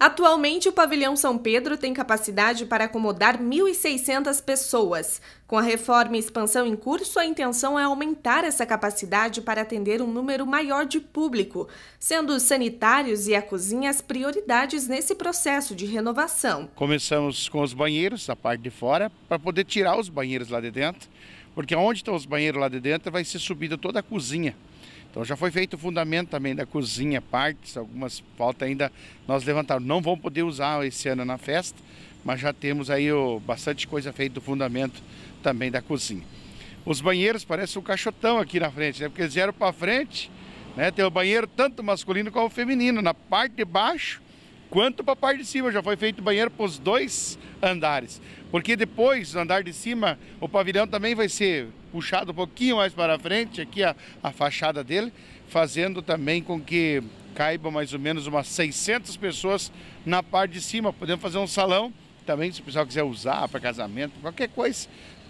Atualmente, o Pavilhão São Pedro tem capacidade para acomodar 1.600 pessoas. Com a reforma e expansão em curso, a intenção é aumentar essa capacidade para atender um número maior de público, sendo os sanitários e a cozinha as prioridades nesse processo de renovação. Começamos com os banheiros, a parte de fora, para poder tirar os banheiros lá de dentro, porque onde estão os banheiros lá de dentro vai ser subida toda a cozinha. Então já foi feito o fundamento também da cozinha, partes, algumas falta ainda nós levantar. Não vão poder usar esse ano na festa, mas já temos aí o, bastante coisa feita do fundamento também da cozinha. Os banheiros parecem um caixotão aqui na frente, né? Porque eles vieram para frente, né? Tem o banheiro tanto masculino como feminino. Na parte de baixo quanto para a parte de cima. Já foi feito banheiro para os dois andares. Porque depois, no andar de cima, o pavilhão também vai ser puxado um pouquinho mais para frente, aqui a, a fachada dele, fazendo também com que caiba mais ou menos umas 600 pessoas na parte de cima. Podemos fazer um salão também, se o pessoal quiser usar para casamento, qualquer coisa.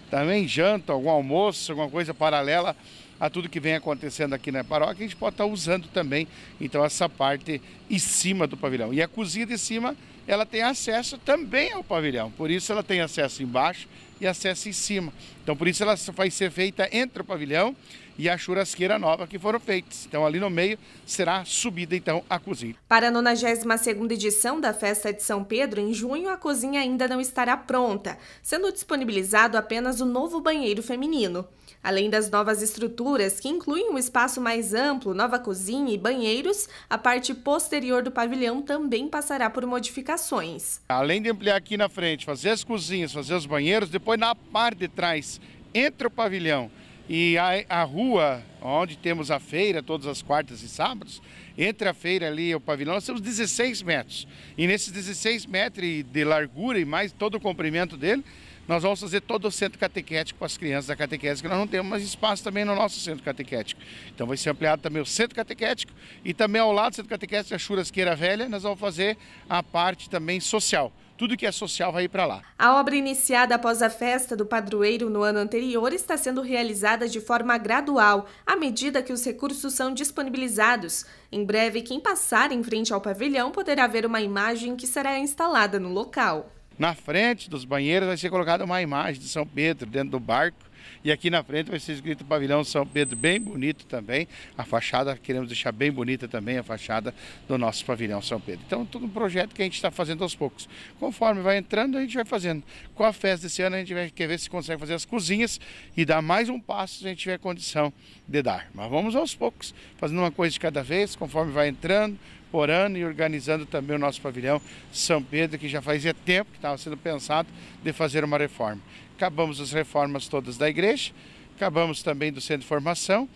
Também janta, algum almoço, alguma coisa paralela a tudo que vem acontecendo aqui na paróquia, a gente pode estar tá usando também, então, essa parte em cima do pavilhão. E a cozinha de cima, ela tem acesso também ao pavilhão, por isso ela tem acesso embaixo e acesso em cima. Então, por isso ela vai ser feita entre o pavilhão e a churrasqueira nova que foram feitas. Então ali no meio será subida então a cozinha. Para a 92ª edição da Festa de São Pedro, em junho a cozinha ainda não estará pronta, sendo disponibilizado apenas o novo banheiro feminino. Além das novas estruturas, que incluem um espaço mais amplo, nova cozinha e banheiros, a parte posterior do pavilhão também passará por modificações. Além de ampliar aqui na frente, fazer as cozinhas, fazer os banheiros, depois na parte de trás, entre o pavilhão e a, a rua onde temos a feira, todas as quartas e sábados, entre a feira ali e o pavilhão, nós temos 16 metros. E nesses 16 metros de largura e mais todo o comprimento dele, nós vamos fazer todo o centro catequético para as crianças da catequese, que nós não temos mais espaço também no nosso centro catequético. Então vai ser ampliado também o centro catequético e também ao lado do centro catequético, a churasqueira Velha, nós vamos fazer a parte também social tudo que é social vai ir para lá. A obra iniciada após a festa do padroeiro no ano anterior está sendo realizada de forma gradual, à medida que os recursos são disponibilizados. Em breve, quem passar em frente ao pavilhão poderá ver uma imagem que será instalada no local. Na frente dos banheiros vai ser colocada uma imagem de São Pedro dentro do barco e aqui na frente vai ser escrito Pavilhão São Pedro, bem bonito também. A fachada, queremos deixar bem bonita também a fachada do nosso Pavilhão São Pedro. Então, todo um projeto que a gente está fazendo aos poucos. Conforme vai entrando, a gente vai fazendo. Com a festa desse ano, a gente vai querer ver se consegue fazer as cozinhas e dar mais um passo se a gente tiver condição de dar. Mas vamos aos poucos, fazendo uma coisa de cada vez, conforme vai entrando, por ano e organizando também o nosso pavilhão São Pedro, que já fazia tempo que estava sendo pensado de fazer uma reforma acabamos as reformas todas da igreja, acabamos também do centro de formação.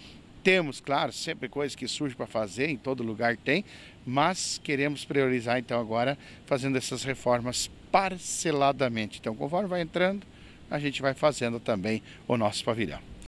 Temos, claro, sempre coisas que surgem para fazer, em todo lugar tem, mas queremos priorizar então agora fazendo essas reformas parceladamente. Então, conforme vai entrando, a gente vai fazendo também o nosso pavilhão.